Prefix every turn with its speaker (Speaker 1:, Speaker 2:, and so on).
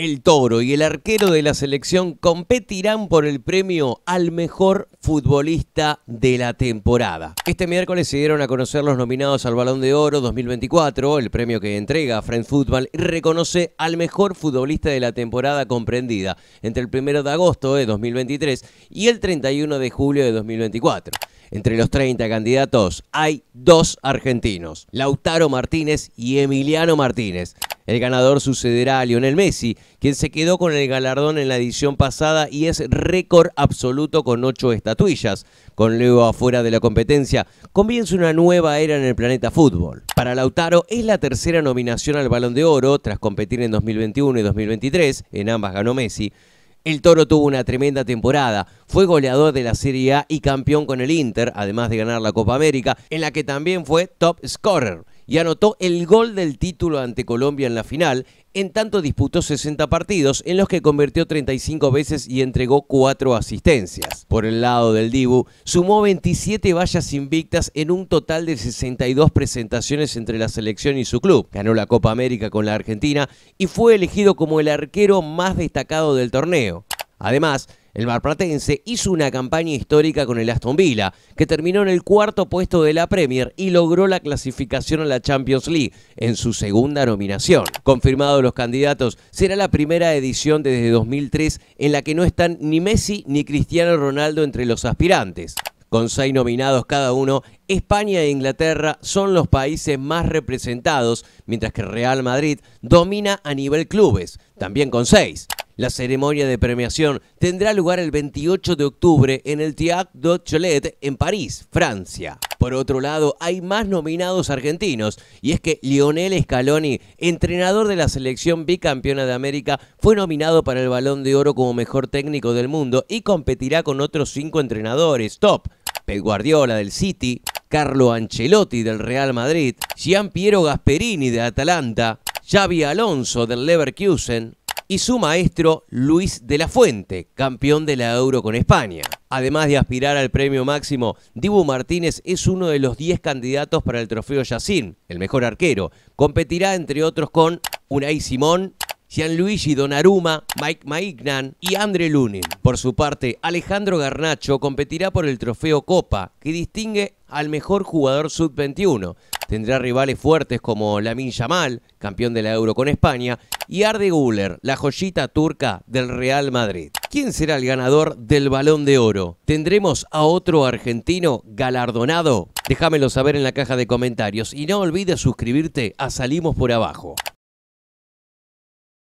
Speaker 1: El Toro y el arquero de la selección competirán por el premio al mejor futbolista de la temporada. Este miércoles se dieron a conocer los nominados al Balón de Oro 2024, el premio que entrega Friends Football y reconoce al mejor futbolista de la temporada comprendida entre el 1 de agosto de 2023 y el 31 de julio de 2024. Entre los 30 candidatos hay dos argentinos, Lautaro Martínez y Emiliano Martínez el ganador sucederá a Lionel Messi, quien se quedó con el galardón en la edición pasada y es récord absoluto con ocho estatuillas. Con Leo afuera de la competencia, comienza una nueva era en el planeta fútbol. Para Lautaro es la tercera nominación al Balón de Oro tras competir en 2021 y 2023, en ambas ganó Messi. El Toro tuvo una tremenda temporada, fue goleador de la Serie A y campeón con el Inter, además de ganar la Copa América, en la que también fue top scorer y anotó el gol del título ante Colombia en la final. En tanto disputó 60 partidos en los que convirtió 35 veces y entregó 4 asistencias. Por el lado del Dibu, sumó 27 vallas invictas en un total de 62 presentaciones entre la selección y su club. Ganó la Copa América con la Argentina y fue elegido como el arquero más destacado del torneo. Además, el marplatense hizo una campaña histórica con el Aston Villa, que terminó en el cuarto puesto de la Premier y logró la clasificación a la Champions League en su segunda nominación. Confirmados los candidatos, será la primera edición desde 2003 en la que no están ni Messi ni Cristiano Ronaldo entre los aspirantes. Con seis nominados cada uno, España e Inglaterra son los países más representados, mientras que Real Madrid domina a nivel clubes, también con seis. La ceremonia de premiación tendrá lugar el 28 de octubre en el Théâtre de Cholet en París, Francia. Por otro lado, hay más nominados argentinos, y es que Lionel Scaloni, entrenador de la selección bicampeona de América, fue nominado para el Balón de Oro como mejor técnico del mundo y competirá con otros cinco entrenadores top. Pep Guardiola del City, Carlo Ancelotti del Real Madrid, Gian Piero Gasperini de Atalanta, Xavi Alonso del Leverkusen y su maestro Luis de la Fuente, campeón de la Euro con España. Además de aspirar al premio máximo, Dibu Martínez es uno de los 10 candidatos para el trofeo Yacine, el mejor arquero. Competirá entre otros con Unai Simón, Gianluigi Donnarumma, Mike Maignan y Andre Lunin. Por su parte, Alejandro Garnacho competirá por el trofeo Copa, que distingue al mejor jugador sub-21. Tendrá rivales fuertes como Lamin Yamal, campeón de la Euro con España, y Arde Guller, la joyita turca del Real Madrid. ¿Quién será el ganador del Balón de Oro? ¿Tendremos a otro argentino galardonado? Déjamelo saber en la caja de comentarios y no olvides suscribirte a Salimos por Abajo.